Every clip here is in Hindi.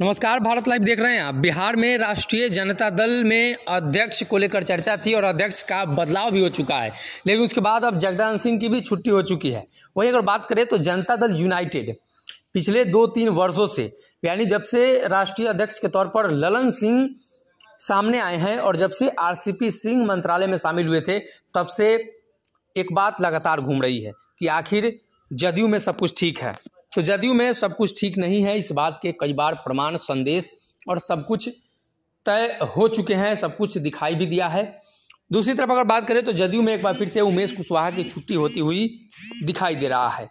नमस्कार भारत लाइव देख रहे हैं आप बिहार में राष्ट्रीय जनता दल में अध्यक्ष को लेकर चर्चा थी और अध्यक्ष का बदलाव भी हो चुका है लेकिन उसके बाद अब जगदान सिंह की भी छुट्टी हो चुकी है वही अगर बात करें तो जनता दल यूनाइटेड पिछले दो तीन वर्षों से यानी जब से राष्ट्रीय अध्यक्ष के तौर पर ललन सिंह सामने आए हैं और जब से आर सिंह मंत्रालय में शामिल हुए थे तब से एक बात लगातार घूम रही है कि आखिर जदयू में सब कुछ ठीक है तो जदयू में सब कुछ ठीक नहीं है इस बात के कई बार प्रमाण संदेश और सब कुछ तय हो चुके हैं सब कुछ दिखाई भी दिया है दूसरी तरफ अगर बात करें तो जदयू में एक बार फिर से उमेश कुशवाहा की छुट्टी होती हुई दिखाई दे रहा है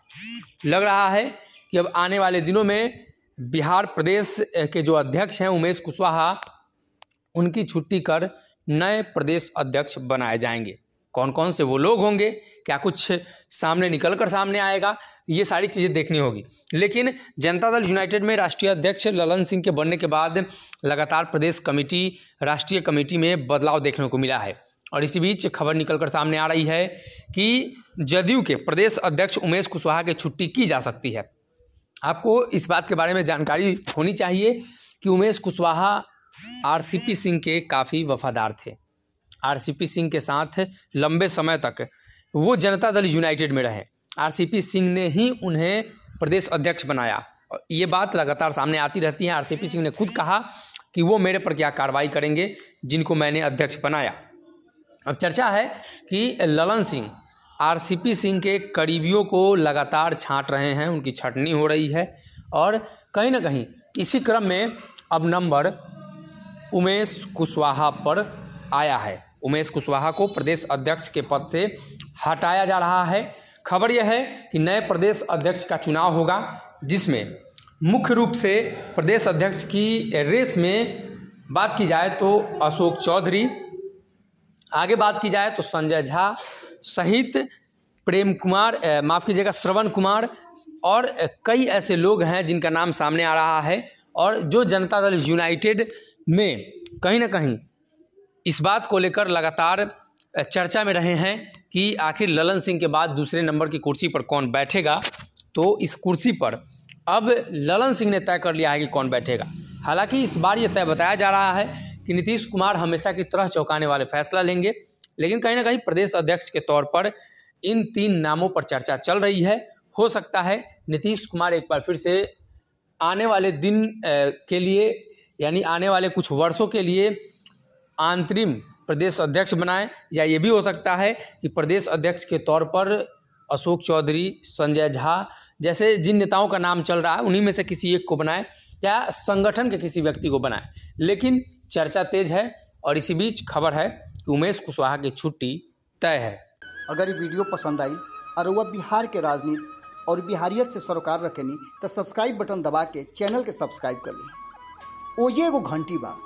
लग रहा है कि अब आने वाले दिनों में बिहार प्रदेश के जो अध्यक्ष हैं उमेश कुशवाहा उनकी छुट्टी कर नए प्रदेश अध्यक्ष बनाए जाएंगे कौन कौन से वो लोग होंगे क्या कुछ सामने निकल कर सामने आएगा ये सारी चीज़ें देखनी होगी लेकिन जनता दल यूनाइटेड में राष्ट्रीय अध्यक्ष ललन सिंह के बनने के बाद लगातार प्रदेश कमेटी राष्ट्रीय कमेटी में बदलाव देखने को मिला है और इसी बीच खबर निकल कर सामने आ रही है कि जदयू के प्रदेश अध्यक्ष उमेश कुशवाहा की छुट्टी की जा सकती है आपको इस बात के बारे में जानकारी होनी चाहिए कि उमेश कुशवाहा आर सिंह के काफ़ी वफादार थे आरसीपी सिंह के साथ लंबे समय तक वो जनता दल यूनाइटेड में रहे आरसीपी सिंह ने ही उन्हें प्रदेश अध्यक्ष बनाया ये बात लगातार सामने आती रहती है आरसीपी सिंह ने खुद कहा कि वो मेरे पर क्या कार्रवाई करेंगे जिनको मैंने अध्यक्ष बनाया अब चर्चा है कि ललन सिंह आरसीपी सिंह के करीबियों को लगातार छांट रहे हैं उनकी छटनी हो रही है और कहीं ना कहीं इसी क्रम में अब नंबर उमेश कुशवाहा पर आया है उमेश कुशवाहा को प्रदेश अध्यक्ष के पद से हटाया जा रहा है खबर यह है कि नए प्रदेश अध्यक्ष का चुनाव होगा जिसमें मुख्य रूप से प्रदेश अध्यक्ष की रेस में बात की जाए तो अशोक चौधरी आगे बात की जाए तो संजय झा सहित प्रेम कुमार माफ़ कीजिएगा श्रवण कुमार और कई ऐसे लोग हैं जिनका नाम सामने आ रहा है और जो जनता दल यूनाइटेड में कहीं ना कहीं इस बात को लेकर लगातार चर्चा में रहे हैं कि आखिर ललन सिंह के बाद दूसरे नंबर की कुर्सी पर कौन बैठेगा तो इस कुर्सी पर अब ललन सिंह ने तय कर लिया है कि कौन बैठेगा हालांकि इस बार ये तय बताया जा रहा है कि नीतीश कुमार हमेशा की तरह चौंकाने वाले फैसला लेंगे लेकिन कहीं ना कहीं प्रदेश अध्यक्ष के तौर पर इन तीन नामों पर चर्चा चल रही है हो सकता है नीतीश कुमार एक बार फिर से आने वाले दिन के लिए यानी आने वाले कुछ वर्षों के लिए अंतरिम प्रदेश अध्यक्ष बनाए या ये भी हो सकता है कि प्रदेश अध्यक्ष के तौर पर अशोक चौधरी संजय झा जैसे जिन नेताओं का नाम चल रहा है उन्हीं में से किसी एक को बनाए या संगठन के किसी व्यक्ति को बनाए लेकिन चर्चा तेज है और इसी बीच खबर है कि उमेश कुशवाहा की छुट्टी तय है अगर ये वीडियो पसंद आई और वह बिहार के राजनीति और बिहारियत से सरोकार रखेनी तो सब्सक्राइब बटन दबा के चैनल के सब्सक्राइब कर ली ओजे एगो घंटी बाद